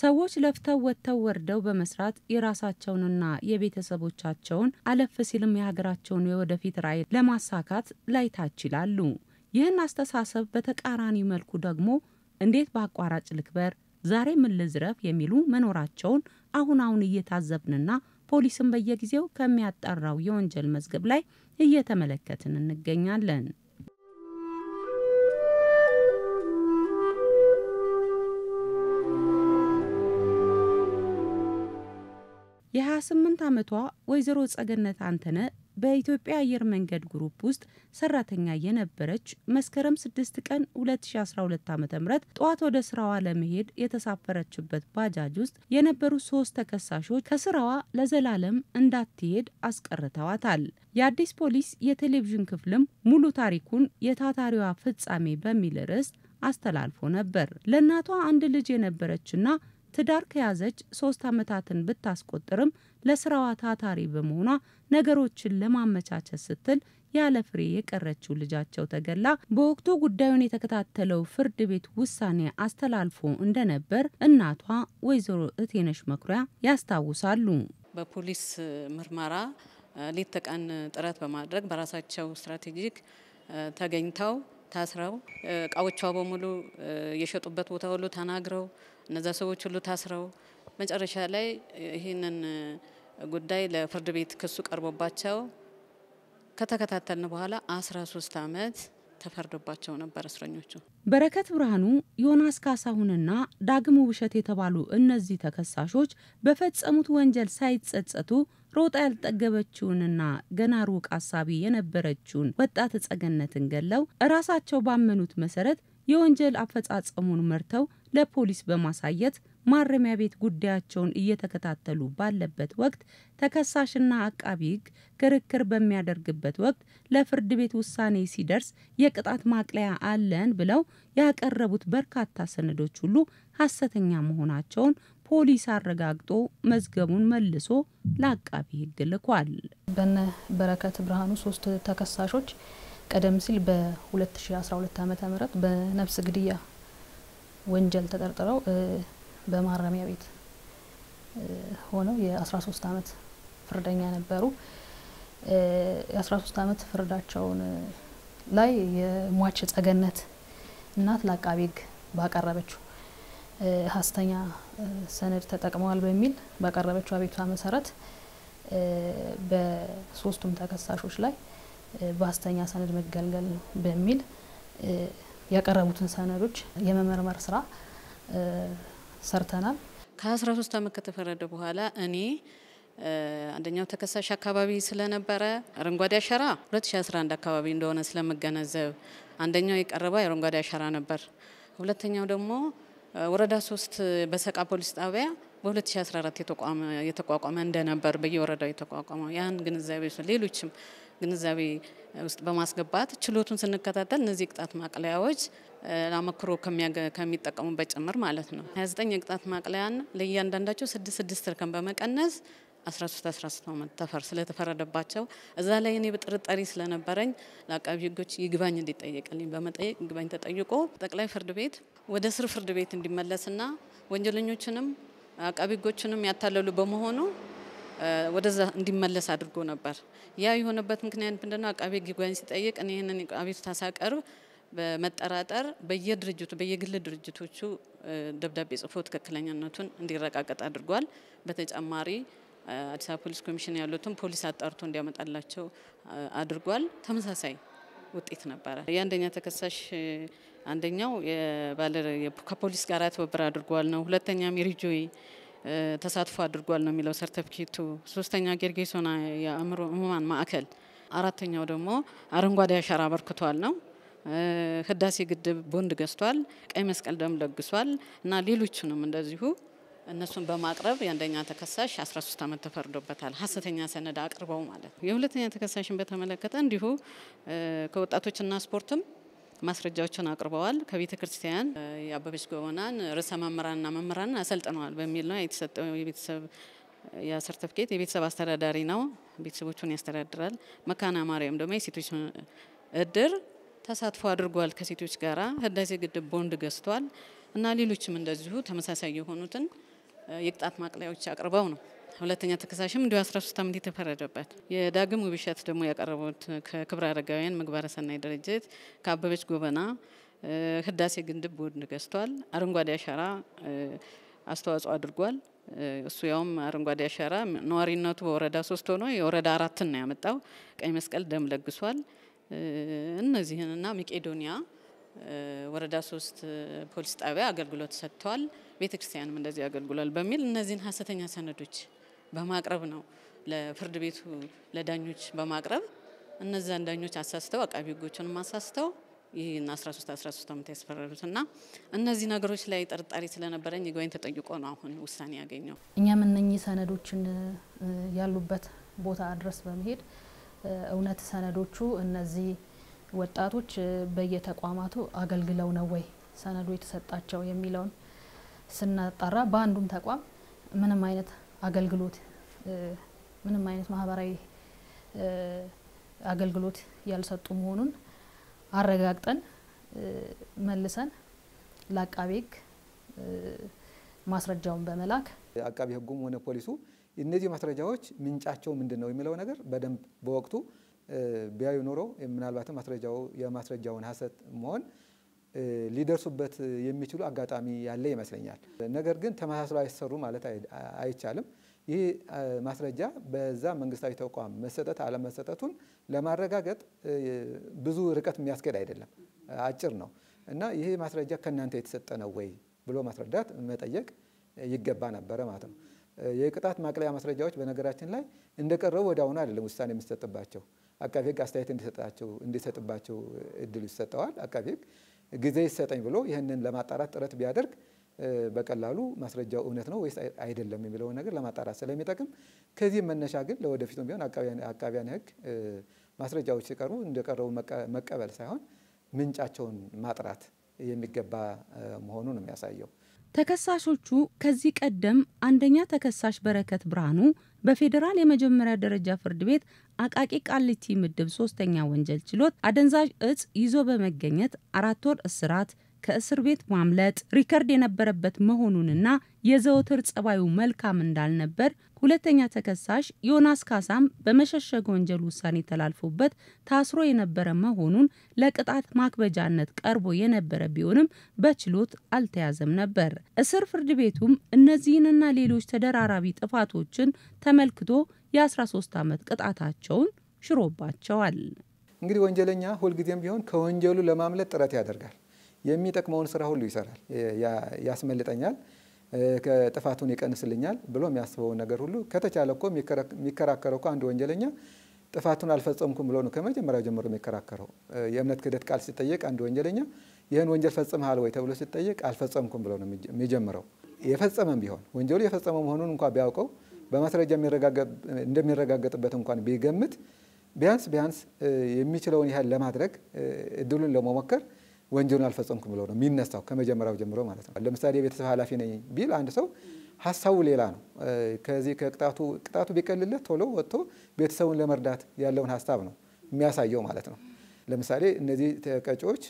ሰዎች ለፍተው ወጥተው ወርደው በመስራት የራሳቸውንና የቤተሰቦቻቸውን አለፍ ሲልም የሀገራቸውን የወደፊት ራዕይ ለማሳካት ላይታች ይላሉ። ይህን አስተሳሰብ በተቃራኒ መልኩ ደግሞ እንዴት በአቋራጭ ልክበር፣ ዛሬ ምን ልዝረፍ የሚሉ መኖራቸውን አሁን አሁን እየታዘብንና ፖሊስም በየጊዜው ከሚያጠራው የወንጀል መዝገብ ላይ እየተመለከትን እንገኛለን። ከስምንት 28 ዓመቷ ወይዘሮ ጸገነት አንተነ በኢትዮጵያ አየር መንገድ ግሩፕ ውስጥ ሰራተኛ የነበረች መስከረም 6 ቀን 2012 ዓ ም ጠዋት ወደ ስራዋ ለመሄድ የተሳፈረችበት ባጃጅ ውስጥ የነበሩ ሶስት ተከሳሾች ከስራዋ ለዘላለም እንዳትሄድ አስቀርተዋታል። የአዲስ ፖሊስ የቴሌቪዥን ክፍልም ሙሉ ታሪኩን የታታሪዋ ፍጻሜ በሚል ርዕስ አስተላልፎ ነበር። ለእናቷ አንድ ልጅ የነበረችና ትዳር ከያዘች ሶስት ዓመታትን ብታስቆጥርም ለስራዋ ታታሪ በመሆኗ ነገሮችን ለማመቻቸት ስትል ያለ ፍሬ የቀረችው ልጃቸው ተገላ በወቅቱ ጉዳዩን የተከታተለው ፍርድ ቤት ውሳኔ አስተላልፎ እንደነበር እናቷ ወይዘሮ እቴነሽ መኩሪያ ያስታውሳሉ። በፖሊስ ምርመራ ሌት ተቀን ጥረት በማድረግ በራሳቸው ስትራቴጂክ ተገኝተው ታስረው እቃዎቿ በሙሉ የሸጡበት ቦታ ሁሉ ተናግረው እነዛ ሰዎች ሁሉ ታስረው መጨረሻ ላይ ይህንን ጉዳይ ለፍርድ ቤት ክሱ ቀርቦባቸው ከተከታተልን በኋላ 13 ዓመት ተፈርዶባቸው ነበር እስረኞቹ። በረከት ብርሃኑ፣ ዮናስ ካሳሁንና ዳግሙ ውብሸት የተባሉ እነዚህ ተከሳሾች በፈጸሙት ወንጀል ሳይጸጸቱ ሮጣ ያልጠገበችውንና ገና ሩቅ አሳቢ የነበረችውን ወጣት ጸገነትን ገለው እራሳቸው ባመኑት መሰረት የወንጀል አፈጻጸሙን መርተው ለፖሊስ በማሳየት ማረሚያ ቤት ጉዳያቸውን እየተከታተሉ ባለበት ወቅት ተከሳሽና አቃቢ ሕግ ክርክር በሚያደርግበት ወቅት ለፍርድ ቤት ውሳኔ ሲደርስ የቅጣት ማቅለያ አለን ብለው ያቀረቡት በርካታ ሰነዶች ሁሉ ሐሰተኛ መሆናቸውን ፖሊስ አረጋግጦ መዝገቡን መልሶ ለአቃቢ ሕግ ልኳል። በነ በረከት ብርሃኑ ሶስት ተከሳሾች ቀደም ሲል በ2012 ዓ ም በነፍስ ግድያ ወንጀል ተጠርጥረው በማረሚያ ቤት ሆነው የ13 ዓመት ፍርደኛ ነበሩ። የ13 ዓመት ፍርዳቸውን ላይ የሟች ጸገነት እናት ለአቃቤ ሕግ ባቀረበችው ሀሰተኛ ሰነድ ተጠቅመዋል በሚል ባቀረበችው አቤቱታ መሰረት በሶስቱም ተከሳሾች ላይ በሀሰተኛ ሰነድ መገልገል በሚል ያቀረቡትን ሰነዶች የመመርመር ስራ ሰርተናል። ከ13 ዓመት ከተፈረደ በኋላ እኔ አንደኛው ተከሳሽ አካባቢ ስለነበረ አረንጓዴ አሻራ 2011 አካባቢ እንደሆነ ስለመገነዘብ አንደኛው የቀረበ የአረንጓዴ አሻራ ነበር። ሁለተኛው ደግሞ ወረዳ ሶስት በሰቃ ፖሊስ ጣቢያ በ2014 የተቋቋመ እንደነበር በየወረዳው የተቋቋመው ያን ግንዛቤ ሌሎችም ግንዛቤ ውስጥ በማስገባት ችሎቱን ስንከታተል እነዚህ ቅጣት ማቅለያዎች አመክሮ ከሚጠቀሙበት ጭምር ማለት ነው። 29 የቅጣት ማቅለያና ለእያንዳንዳቸው ስድስት ስድስት እርከን በመቀነስ 13 13 ዓመት ተፈር ስለተፈረደባቸው እዛ ላይ እኔ በጥርጣሬ ስለነበረኝ ለአቃቢ ሕጎች ይግባኝ እንዲጠየቅልኝ በመጠየቅ ይግባኝ ተጠይቆ ጠቅላይ ፍርድ ቤት ወደ ስር ፍርድ ቤት እንዲመለስና ወንጀለኞችንም አቃቢ ሕጎችንም ያታለሉ በመሆኑ ወደዛ እንዲመለስ አድርጎ ነበር። ያ የሆነበት ምክንያት ምንድነው? አቃቤ ሕግ ይግባኝ ሲጠይቅ እኔ ይህንን አቤቱታ ሳቀርብ በመጠራጠር በየድርጅቱ በየግል ድርጅቶቹ ደብዳቤ ጽፎ ትክክለኛነቱን እንዲረጋገጥ አድርጓል። በተጨማሪ አዲስ አበባ ፖሊስ ኮሚሽን ያሉትን ፖሊስ አጣርቶ እንዲያመጣላቸው አድርጓል። ተመሳሳይ ውጤት ነበረ። የአንደኛ ተከሳሽ አንደኛው ከፖሊስ ጋር ትብብር አድርጓል ነው። ሁለተኛ ሜሪጆይ ተሳትፎ አድርጓል ነው የሚለው ሰርተፍኬቱ። ሶስተኛ ጌርጌሶና የአእምሮ ህሙማን ማዕከል፣ አራተኛው ደግሞ አረንጓዴ አሻራ አበርክቷል ነው። ህዳሴ ግድብ ቦንድ ገዝቷል፣ ቀይ መስቀል ደም ለግሷል እና ሌሎቹንም እንደዚሁ እነሱን በማቅረብ የአንደኛ ተከሳሽ 13 ዓመት ተፈርዶበታል። ሀሰተኛ ሰነድ አቅርበው ማለት ነው። የሁለተኛ ተከሳሽን በተመለከተ እንዲሁ ከወጣቶችና ስፖርትም ማስረጃዎችን አቅርበዋል። ከቤተ ክርስቲያን የአበበች ጎበናን ርዕሰ መምህራንና መምህራንን አሰልጥነዋል በሚል ነው የተሰጠው የቤተሰብ የሰርተፍኬት የቤተሰብ አስተዳዳሪ ነው፣ ቤተሰቦቹን ያስተዳድራል። መካና ማርያም ደግሞ የሴቶች እድር ተሳትፎ አድርጓል። ከሴቶች ጋር ህዳሴ ግድብ ቦንድ ገዝቷል እና ሌሎችም እንደዚሁ ተመሳሳይ የሆኑትን የቅጣት ማቅለያዎች አቅርበው ነው። ሁለተኛ ተከሳሽም እንዲሁ 13 ዓመት የተፈረደበት። የዳግም ውብሸት ደግሞ ያቀረቡት ከክብረ አረጋውያን ምግባረ ሰናይ ድርጅት ከአበበች ጎበና ህዳሴ ግድብ ቦንድ ገዝቷል። አረንጓዴ አሻራ አስተዋጽኦ አድርጓል። እሱ ያውም አረንጓዴ አሻራ ነዋሪነቱ በወረዳ ሶስት ሆኖ የወረዳ አራትን ነው ያመጣው። ቀይ መስቀል ደም ለግሷል። እነዚህንና መቄዶንያ ወረዳ ሶስት ፖሊስ ጣቢያ አገልግሎት ሰጥተዋል፣ ቤተ ክርስቲያንም እንደዚህ አገልግሏል በሚል እነዚህን ሀሰተኛ ሰነዶች በማቅረብ ነው ለፍርድ ቤቱ ለዳኞች በማቅረብ እነዚያን ዳኞች አሳስተው አቃቢ ሕጎቹንም አሳስተው ይህን 13 13 ዓመት ያስፈረሩት እና እነዚህ ነገሮች ላይ ጠርጣሪ ስለነበረኝ ይግባኝ ተጠይቆ ነው አሁን ውሳኔ ያገኘው። እኛም እነኚህ ሰነዶችን ያሉበት ቦታ ድረስ በመሄድ እውነት ሰነዶቹ እነዚህ ወጣቶች በየተቋማቱ አገልግለው ነው ወይ ሰነዱ የተሰጣቸው የሚለውን ስናጣራ በአንዱም ተቋም ምንም አይነት አገልግሎት ምንም አይነት ማህበራዊ አገልግሎት ያልሰጡ መሆኑን አረጋግጠን መልሰን ለአቃቤ ሕግ ማስረጃውን በመላክ አቃቤ ሕጉም ሆነ ፖሊሱ እነዚህ ማስረጃዎች ምንጫቸው ምንድን ነው የሚለው ነገር በደንብ በወቅቱ ቢያዩ ኖሮ ምናልባትም ማስረጃው የማስረጃውን ሀሰት መሆን ሊደርሱበት የሚችሉ አጋጣሚ ያለ ይመስለኛል። ነገር ግን ተመሳስሎ አይሰሩ ማለት አይቻልም። ይህ ማስረጃ በዛ መንግስታዊ ተቋም መሰጠት አለመሰጠቱን ለማረጋገጥ ብዙ ርቀት የሚያስገድ አይደለም፣ አጭር ነው እና ይህ ማስረጃ ከእናንተ የተሰጠ ነው ወይ ብሎ ማስረዳት መጠየቅ ይገባ ነበረ ማለት ነው። የቅጣት ማቅለያ ማስረጃዎች በነገራችን ላይ እንደቀረቡ ወደ አሁኑ አይደለም ውሳኔ የሚሰጥባቸው። አቃቢ ሕግ አስተያየት እንዲሰጥባቸው እድል ይሰጠዋል። አቃቤ ሕግ ጊዜ ይሰጠኝ ብሎ ይህንን ለማጣራት ጥረት ቢያደርግ በቀላሉ ማስረጃው እውነት ነው ወይስ አይደለም የሚለውን ነገር ለማጣራት ስለሚጠቅም ከዚህ መነሻ ግን ለወደፊቱም ቢሆን አቃቢያን ሕግ ማስረጃዎች ሲቀርቡ እንደቀረቡ መቀበል ሳይሆን ምንጫቸውን ማጥራት የሚገባ መሆኑን ነው የሚያሳየው። ተከሳሾቹ ከዚህ ቀደም አንደኛ ተከሳሽ በረከት ብርሃኑ በፌዴራል የመጀመሪያ ደረጃ ፍርድ ቤት አቃቂ ቃሊቲ ምድብ ሶስተኛ ወንጀል ችሎት አደንዛዥ እጽ ይዞ በመገኘት አራት ወር እስራት ከእስር ቤት ማምለጥ ሪከርድ የነበረበት መሆኑንና የዘወትር ጸባዩ መልካም እንዳልነበር ሁለተኛ ተከሳሽ ዮናስ ካሳም በመሸሸግ ወንጀል ውሳኔ ተላልፎበት ታስሮ የነበረ መሆኑን ለቅጣት ማክበጃነት ቀርቦ የነበረ ቢሆንም በችሎት አልተያዘም ነበር። እስር ፍርድ ቤቱም እነዚህንና ሌሎች ተደራራቢ ጥፋቶችን ተመልክቶ የ13 ዓመት ቅጣታቸውን ሽሮባቸዋል። እንግዲህ ወንጀለኛ ሁልጊዜም ቢሆን ከወንጀሉ ለማምለጥ ጥረት ያደርጋል። የሚጠቅመውን ስራ ሁሉ ይሰራል፣ ያስመልጠኛል፣ ጥፋቱን ይቀንስልኛል ብሎ የሚያስበውን ነገር ሁሉ ከተቻለ እኮ የሚከራከረው እኮ አንድ ወንጀለኛ ጥፋቱን አልፈጸምኩም ብሎ ነው ከመጀመሪያው ጀምሮ የሚከራከረው። የእምነት ክህደት ቃል ሲጠየቅ አንድ ወንጀለኛ ይህን ወንጀል ፈጽመሃል ወይ ተብሎ ሲጠየቅ አልፈጸምኩም ብሎ ነው የሚጀምረው። የፈጸመም ቢሆን ወንጀሉ የፈጸመ መሆኑን እንኳ ቢያውቀው በማስረጃ እንደሚረጋገጥበት እንኳን ቢገምት ቢያንስ ቢያንስ የሚችለውን ያህል ለማድረግ እድሉን ለመሞከር ወንጀሉን አልፈጸምኩም ብለው ነው የሚነሳው ከመጀመሪያው ጀምሮ ማለት ነው። ለምሳሌ የቤተሰብ ኃላፊ ነኝ ቢል አንድ ሰው ሀሳቡ ሌላ ነው። ከዚህ ከቅጣቱ ቅጣቱ ቢቀልለት ቶሎ ወጥቶ ቤተሰቡን ለመርዳት ያለውን ሀሳብ ነው የሚያሳየው ማለት ነው። ለምሳሌ እነዚህ ተቀጪዎች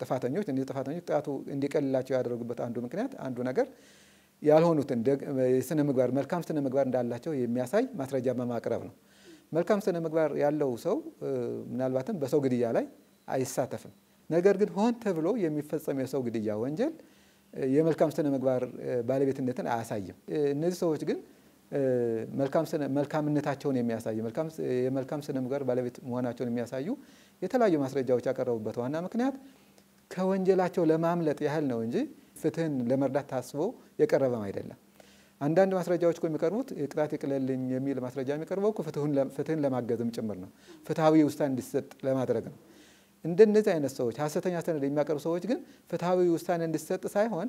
ጥፋተኞች እነዚህ ጥፋተኞች ቅጣቱ እንዲቀልላቸው ያደረጉበት አንዱ ምክንያት አንዱ ነገር ያልሆኑትን ስነ ምግባር መልካም ስነ ምግባር እንዳላቸው የሚያሳይ ማስረጃ በማቅረብ ነው። መልካም ስነ ምግባር ያለው ሰው ምናልባትም በሰው ግድያ ላይ አይሳተፍም። ነገር ግን ሆን ተብሎ የሚፈጸም የሰው ግድያ ወንጀል የመልካም ስነ ምግባር ባለቤትነትን አያሳይም። እነዚህ ሰዎች ግን መልካምነታቸውን የሚያሳዩ የመልካም ስነ ምግባር ባለቤት መሆናቸውን የሚያሳዩ የተለያዩ ማስረጃዎች ያቀረቡበት ዋና ምክንያት ከወንጀላቸው ለማምለጥ ያህል ነው እንጂ ፍትህን ለመርዳት ታስቦ የቀረበም አይደለም። አንዳንድ ማስረጃዎች የሚቀርቡት ቅጣት ይቅለልኝ የሚል ማስረጃ የሚቀርበው ፍትህን ለማገዝም ጭምር ነው። ፍትሐዊ ውሳኔ እንዲሰጥ ለማድረግ ነው። እንደነዚህ አይነት ሰዎች ሀሰተኛ ሰነድ የሚያቀርቡ ሰዎች ግን ፍትሐዊ ውሳኔ እንዲሰጥ ሳይሆን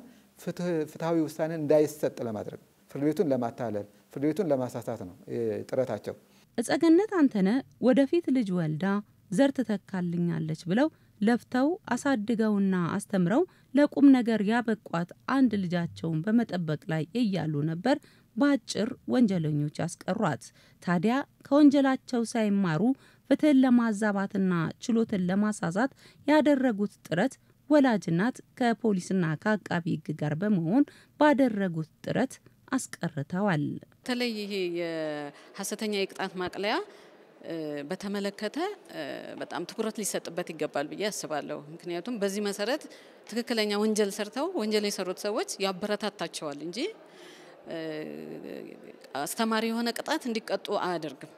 ፍትሐዊ ውሳኔ እንዳይሰጥ ለማድረግ ፍርድ ቤቱን ለማታለል ፍርድ ቤቱን ለማሳሳት ነው ጥረታቸው። እጸገነት አንተነ ወደፊት ልጅ ወልዳ ዘር ትተካልኛለች ብለው ለፍተው አሳድገውና አስተምረው ለቁም ነገር ያበቋት አንድ ልጃቸውን በመጠበቅ ላይ እያሉ ነበር በአጭር ወንጀለኞች ያስቀሯት። ታዲያ ከወንጀላቸው ሳይማሩ ፍትህን ለማዛባትና ችሎትን ለማሳዛት ያደረጉት ጥረት ወላጅ እናት ከፖሊስና ከአቃቢ ህግ ጋር በመሆን ባደረጉት ጥረት አስቀርተዋል። በተለይ ይሄ የሀሰተኛ የቅጣት ማቅለያ በተመለከተ በጣም ትኩረት ሊሰጥበት ይገባል ብዬ አስባለሁ። ምክንያቱም በዚህ መሰረት ትክክለኛ ወንጀል ሰርተው ወንጀል የሰሩት ሰዎች ያበረታታቸዋል እንጂ አስተማሪ የሆነ ቅጣት እንዲቀጡ አያደርግም።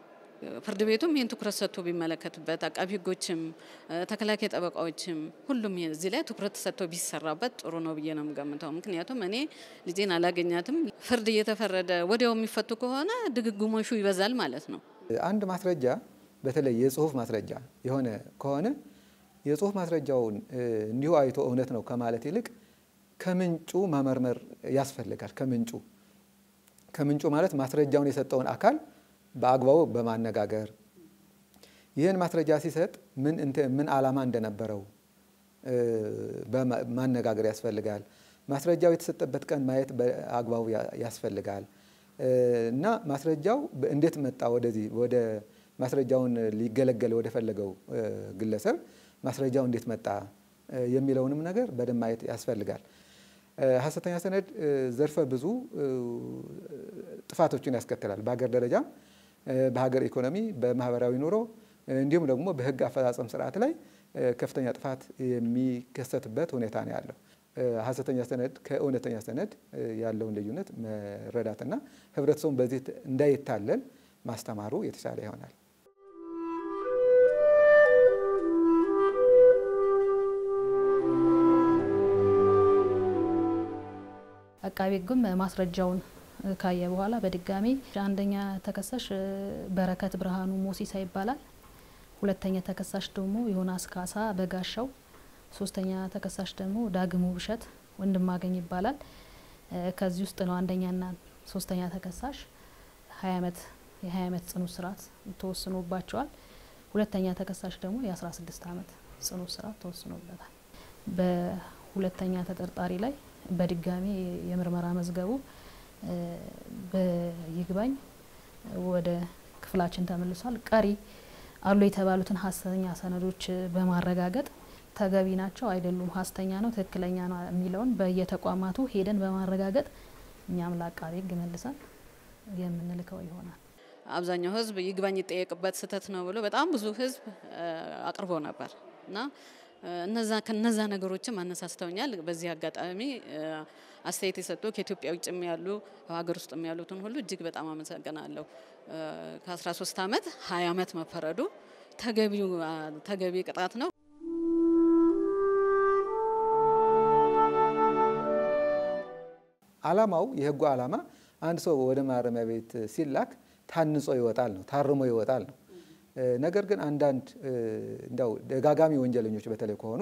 ፍርድ ቤቱም ይህን ትኩረት ሰጥቶ ቢመለከትበት፣ አቃቢ ህጎችም ተከላካይ ጠበቃዎችም ሁሉም እዚህ ላይ ትኩረት ሰጥቶ ቢሰራበት ጥሩ ነው ብዬ ነው የምገምተው። ምክንያቱም እኔ ልጄን አላገኛትም። ፍርድ እየተፈረደ ወዲያው የሚፈቱ ከሆነ ድግግሞሹ ይበዛል ማለት ነው። አንድ ማስረጃ በተለይ የጽሁፍ ማስረጃ የሆነ ከሆነ የጽሁፍ ማስረጃውን እንዲሁ አይቶ እውነት ነው ከማለት ይልቅ ከምንጩ መመርመር ያስፈልጋል። ከምንጩ ከምንጩ ማለት ማስረጃውን የሰጠውን አካል በአግባቡ በማነጋገር ይህን ማስረጃ ሲሰጥ ምን ዓላማ እንደነበረው ማነጋገር ያስፈልጋል። ማስረጃው የተሰጠበት ቀን ማየት በአግባቡ ያስፈልጋል እና ማስረጃው እንዴት መጣ ወደዚህ ወደ ማስረጃውን ሊገለገል ወደፈለገው ግለሰብ ማስረጃው እንዴት መጣ የሚለውንም ነገር በደንብ ማየት ያስፈልጋል። ሀሰተኛ ሰነድ ዘርፈ ብዙ ጥፋቶችን ያስከትላል በሀገር ደረጃ በሀገር ኢኮኖሚ፣ በማህበራዊ ኑሮ እንዲሁም ደግሞ በህግ አፈጻጸም ስርዓት ላይ ከፍተኛ ጥፋት የሚከሰትበት ሁኔታ ነው ያለው። ሀሰተኛ ሰነድ ከእውነተኛ ሰነድ ያለውን ልዩነት መረዳትና ህብረተሰቡን በዚህ እንዳይታለል ማስተማሩ የተሻለ ይሆናል። አቃቤ ህግም ማስረጃውን ካየ በኋላ በድጋሚ አንደኛ ተከሳሽ በረከት ብርሃኑ ሞሲሳ ይባላል። ሁለተኛ ተከሳሽ ደግሞ ዮናስ ካሳ በጋሻው፣ ሶስተኛ ተከሳሽ ደግሞ ዳግሙ ብሸት ወንድማገኝ ይባላል። ከዚህ ውስጥ ነው አንደኛና ሶስተኛ ተከሳሽ ሀያ አመት የሀያ አመት ጽኑ እስራት ተወስኖባቸዋል። ሁለተኛ ተከሳሽ ደግሞ የአስራ ስድስት ዓመት ጽኑ እስራት ተወስኖበታል። በሁለተኛ ተጠርጣሪ ላይ በድጋሚ የምርመራ መዝገቡ በይግባኝ ወደ ክፍላችን ተመልሷል። ቀሪ አሉ የተባሉትን ሀሰተኛ ሰነዶች በማረጋገጥ ተገቢ ናቸው አይደሉም፣ ሀሰተኛ ነው ትክክለኛ ነው የሚለውን በየተቋማቱ ሄደን በማረጋገጥ እኛም ለአቃቤ ሕግ መልሰን የምንልከው ይሆናል። አብዛኛው ሕዝብ ይግባኝ ይጠየቅበት ስህተት ነው ብሎ በጣም ብዙ ሕዝብ አቅርቦ ነበር እና እነዛ ከነዛ ነገሮችም አነሳስተውኛል። በዚህ አጋጣሚ አስተያየት የሰጡ ከኢትዮጵያ ውጭም ያሉ ሀገር ውስጥም ያሉትን ሁሉ እጅግ በጣም አመሰግናለሁ። ከ13 ዓመት 20 ዓመት መፈረዱ ተገቢ ቅጣት ነው። ዓላማው የህጉ ዓላማ አንድ ሰው ወደ ማረሚያ ቤት ሲላክ ታንጾ ይወጣል ነው፣ ታርሞ ይወጣል ነው። ነገር ግን አንዳንድ እንደው ደጋጋሚ ወንጀለኞች በተለይ ከሆኑ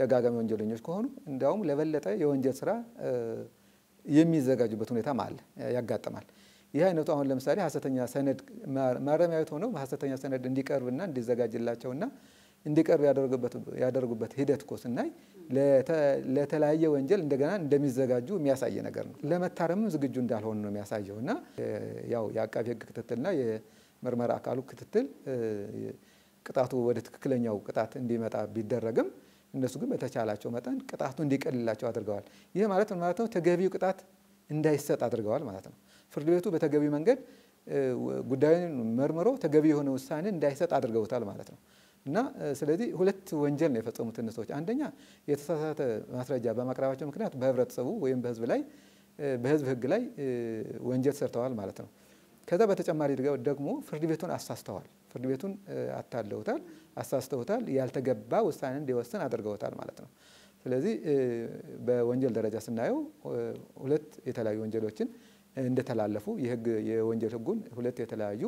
ደጋጋሚ ወንጀለኞች ከሆኑ እንዲያውም ለበለጠ የወንጀል ስራ የሚዘጋጁበት ሁኔታ አለ ያጋጥማል። ይህ አይነቱ አሁን ለምሳሌ ሀሰተኛ ሰነድ ማረሚያ ቤት ሆነው ሀሰተኛ ሰነድ እንዲቀርብና እንዲዘጋጅላቸውና እንዲቀርብ ያደርጉበት ሂደት እኮ ስናይ ለተለያየ ወንጀል እንደገና እንደሚዘጋጁ የሚያሳይ ነገር ነው። ለመታረምም ዝግጁ እንዳልሆኑ ነው የሚያሳየው እና ያው የአቃቢ ሕግ ክትትልና የምርመራ አካሉ ክትትል ቅጣቱ ወደ ትክክለኛው ቅጣት እንዲመጣ ቢደረግም እነሱ ግን በተቻላቸው መጠን ቅጣቱ እንዲቀልላቸው አድርገዋል። ይህ ማለት ምን ማለት ነው? ተገቢው ቅጣት እንዳይሰጥ አድርገዋል ማለት ነው። ፍርድ ቤቱ በተገቢ መንገድ ጉዳዩን መርምሮ ተገቢ የሆነ ውሳኔ እንዳይሰጥ አድርገውታል ማለት ነው። እና ስለዚህ ሁለት ወንጀል ነው የፈጸሙት እነ ሰዎች። አንደኛ የተሳሳተ ማስረጃ በማቅረባቸው ምክንያት በህብረተሰቡ ወይም በህዝብ ላይ በህዝብ ህግ ላይ ወንጀል ሰርተዋል ማለት ነው። ከዛ በተጨማሪ ደግሞ ፍርድ ቤቱን አሳስተዋል። ፍርድ ቤቱን አታለውታል፣ አሳስተውታል፣ ያልተገባ ውሳኔ እንዲወስን አድርገውታል ማለት ነው። ስለዚህ በወንጀል ደረጃ ስናየው ሁለት የተለያዩ ወንጀሎችን እንደተላለፉ የህግ የወንጀል ህጉን ሁለት የተለያዩ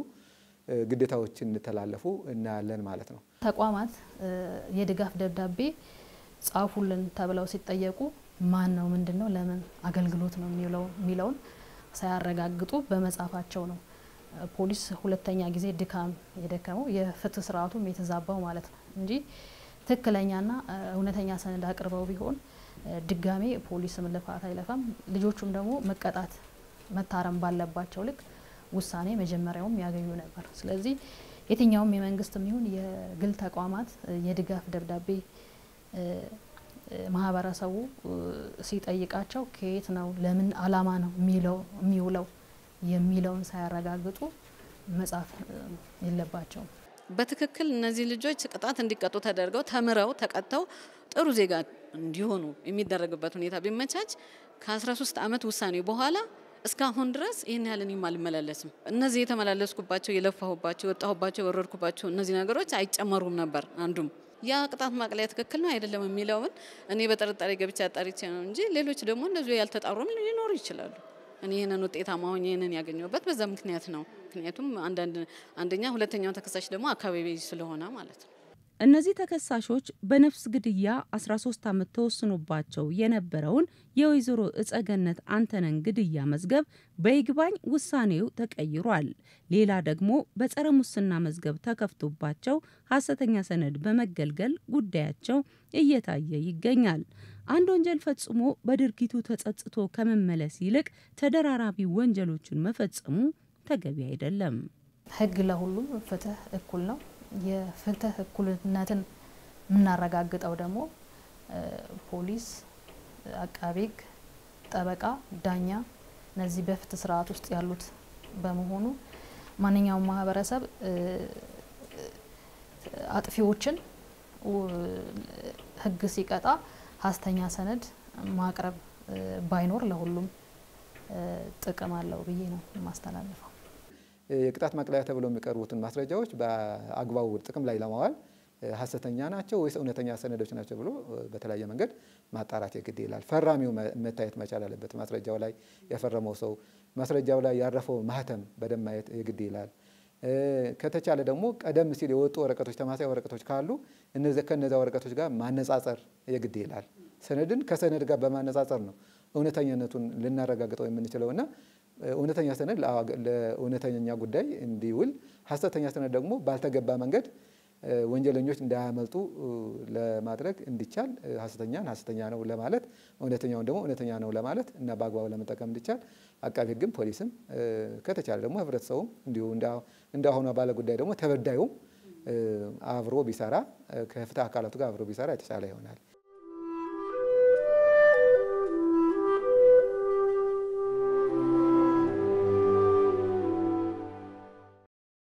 ግዴታዎችን እንተላለፉ እናያለን ማለት ነው። ተቋማት የድጋፍ ደብዳቤ ጻፉልን ተብለው ሲጠየቁ ማን ነው፣ ምንድን ነው፣ ለምን አገልግሎት ነው የሚለውን ሳያረጋግጡ በመጻፋቸው ነው ፖሊስ ሁለተኛ ጊዜ ድካም የደከመው የፍትህ ስርዓቱም የተዛባው ማለት ነው እንጂ ትክክለኛና እውነተኛ ሰነድ አቅርበው ቢሆን ድጋሜ ፖሊስም ልፋት አይለፋም። ልጆቹም ደግሞ መቀጣት መታረም ባለባቸው ልክ ውሳኔ መጀመሪያውም ያገኙ ነበር። ስለዚህ የትኛውም የመንግስትም ይሁን የግል ተቋማት የድጋፍ ደብዳቤ ማህበረሰቡ ሲጠይቃቸው ከየት ነው ለምን አላማ ነው የሚውለው የሚለውን ሳያረጋግጡ መጻፍ የለባቸውም። በትክክል እነዚህ ልጆች ቅጣት እንዲቀጡ ተደርገው ተምረው ተቀጥተው ጥሩ ዜጋ እንዲሆኑ የሚደረግበት ሁኔታ ቢመቻች ከ13 ዓመት ውሳኔ በኋላ እስካሁን ድረስ ይህን ያህል እኔም አልመላለስም። እነዚህ የተመላለስኩባቸው፣ የለፋሁባቸው፣ የወጣሁባቸው፣ የወረድኩባቸው እነዚህ ነገሮች አይጨመሩም ነበር። አንዱም ያ ቅጣት ማቅለያ ትክክል ነው አይደለም የሚለውን እኔ በጥርጣሬ ገብቻ አጣሪቼ ነው እንጂ ሌሎች ደግሞ እንደዚ ያልተጣሩም ሊኖሩ ይችላሉ። እኔ ይህንን ውጤታማ ሆኜ ይህንን ያገኘሁበት በዛ ምክንያት ነው። ምክንያቱም አንዳንድ አንደኛ ሁለተኛው ተከሳሽ ደግሞ አካባቢ ስለሆነ ማለት ነው። እነዚህ ተከሳሾች በነፍስ ግድያ 13 ዓመት ተወስኖባቸው የነበረውን የወይዘሮ እጸገነት አንተነን ግድያ መዝገብ በይግባኝ ውሳኔው ተቀይሯል። ሌላ ደግሞ በጸረ ሙስና መዝገብ ተከፍቶባቸው ሐሰተኛ ሰነድ በመገልገል ጉዳያቸው እየታየ ይገኛል። አንድ ወንጀል ፈጽሞ በድርጊቱ ተጸጽቶ ከመመለስ ይልቅ ተደራራቢ ወንጀሎችን መፈጸሙ ተገቢ አይደለም። ሕግ ለሁሉም ፍትህ እኩል ነው። የፍትህ እኩልነትን የምናረጋግጠው ደግሞ ፖሊስ፣ አቃቤ ሕግ፣ ጠበቃ፣ ዳኛ እነዚህ በፍትህ ስርዓት ውስጥ ያሉት በመሆኑ ማንኛውም ማህበረሰብ አጥፊዎችን ህግ ሲቀጣ ሀስተኛ ሰነድ ማቅረብ ባይኖር ለሁሉም ጥቅም አለው ብዬ ነው የማስተላልፈው። የቅጣት ማቅለያ ተብሎ የሚቀርቡትን ማስረጃዎች በአግባቡ ጥቅም ላይ ለማዋል ሀሰተኛ ናቸው ወይስ እውነተኛ ሰነዶች ናቸው ብሎ በተለያየ መንገድ ማጣራት የግድ ይላል። ፈራሚው መታየት መቻል አለበት። ማስረጃው ላይ የፈረመው ሰው፣ ማስረጃው ላይ ያረፈው ማህተም በደንብ ማየት የግድ ይላል። ከተቻለ ደግሞ ቀደም ሲል የወጡ ወረቀቶች፣ ተማሳይ ወረቀቶች ካሉ ከነዚ ወረቀቶች ጋር ማነጻጸር የግድ ይላል። ሰነድን ከሰነድ ጋር በማነጻጸር ነው እውነተኛነቱን ልናረጋግጠው የምንችለውና እውነተኛ ሰነድ ለእውነተኛ ጉዳይ እንዲውል፣ ሀሰተኛ ሰነድ ደግሞ ባልተገባ መንገድ ወንጀለኞች እንዳያመልጡ ለማድረግ እንዲቻል ሀሰተኛን ሀሰተኛ ነው ለማለት እውነተኛውን ደግሞ እውነተኛ ነው ለማለት እና በአግባቡ ለመጠቀም እንዲቻል አቃቢ ሕግም ፖሊስም ከተቻለ ደግሞ ህብረተሰቡም እንዲሁ እንዳሁኗ ባለ ጉዳይ ደግሞ ተበዳዩም አብሮ ቢሰራ ከፍትህ አካላቱ ጋር አብሮ ቢሰራ የተሻለ ይሆናል።